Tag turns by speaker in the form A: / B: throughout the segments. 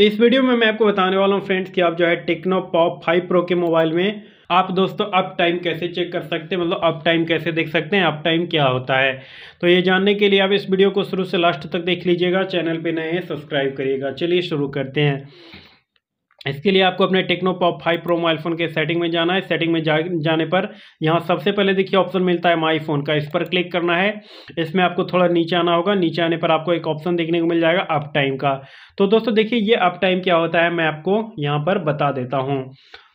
A: इस वीडियो में मैं आपको बताने वाला हूँ फ्रेंड्स कि आप जो है टेक्नो पॉप फाइव प्रो के मोबाइल में आप दोस्तों अप टाइम कैसे चेक कर सकते हैं मतलब अप टाइम कैसे देख सकते हैं अप टाइम क्या होता है तो ये जानने के लिए आप इस वीडियो को शुरू से लास्ट तक देख लीजिएगा चैनल पर नए हैं सब्सक्राइब करिएगा चलिए शुरू करते हैं इसके लिए आपको अपने Tecno Pop five Pro mobile phone के सेटिंग में जाना है सेटिंग में जा, जाने पर यहाँ सबसे पहले देखिए ऑप्शन मिलता है माई फ़ोन का इस पर क्लिक करना है इसमें आपको थोड़ा नीचे आना होगा नीचे आने पर आपको एक ऑप्शन देखने को मिल जाएगा अप टाइम का तो दोस्तों देखिए ये अप टाइम क्या होता है मैं आपको यहाँ पर बता देता हूँ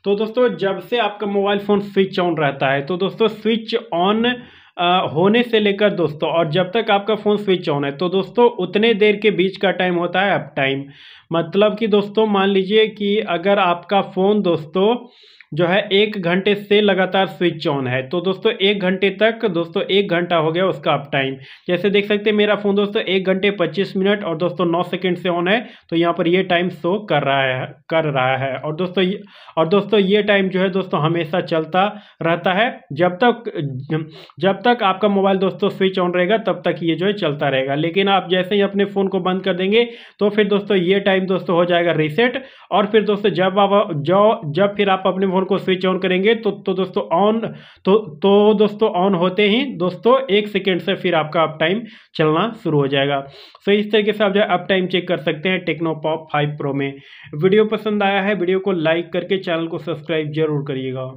A: तो दोस्तों जब से आपका मोबाइल फ़ोन स्विच ऑन रहता है तो दोस्तों स्विच ऑन on... होने से लेकर दोस्तों और जब तक आपका फ़ोन स्विच ऑन है तो दोस्तों उतने देर के बीच का टाइम होता है अप टाइम मतलब कि दोस्तों मान लीजिए कि अगर आपका फ़ोन दोस्तों जो है एक घंटे से लगातार स्विच ऑन है तो दोस्तों एक घंटे तक दोस्तों एक घंटा हो गया उसका अप टाइम जैसे देख सकते हैं मेरा फ़ोन दोस्तों एक घंटे पच्चीस मिनट और दोस्तों नौ सेकंड से ऑन है तो यहाँ पर ये टाइम शो कर रहा है कर रहा है और दोस्तों और दोस्तों ये टाइम जो है दोस्तों हमेशा चलता रहता है जब तक जब तक आपका मोबाइल दोस्तों स्विच ऑन रहेगा तब तक ये जो है चलता रहेगा लेकिन आप जैसे ही अपने फ़ोन को बंद कर देंगे तो फिर दोस्तों ये टाइम दोस्तों हो जाएगा रीसेट और फिर दोस्तों जब आप जो जब फिर आप अपने फ़ोन को स्विच ऑन करेंगे तो तो दोस्तों ऑन तो तो दोस्तों ऑन होते ही दोस्तों एक सेकेंड से फिर आपका अप टाइम चलना शुरू हो जाएगा सो इस तरीके से आप जो है अप टाइम चेक कर सकते हैं टेक्नो पॉप फाइव प्रो में वीडियो पसंद आया है वीडियो को लाइक करके चैनल को सब्सक्राइब जरूर करिएगा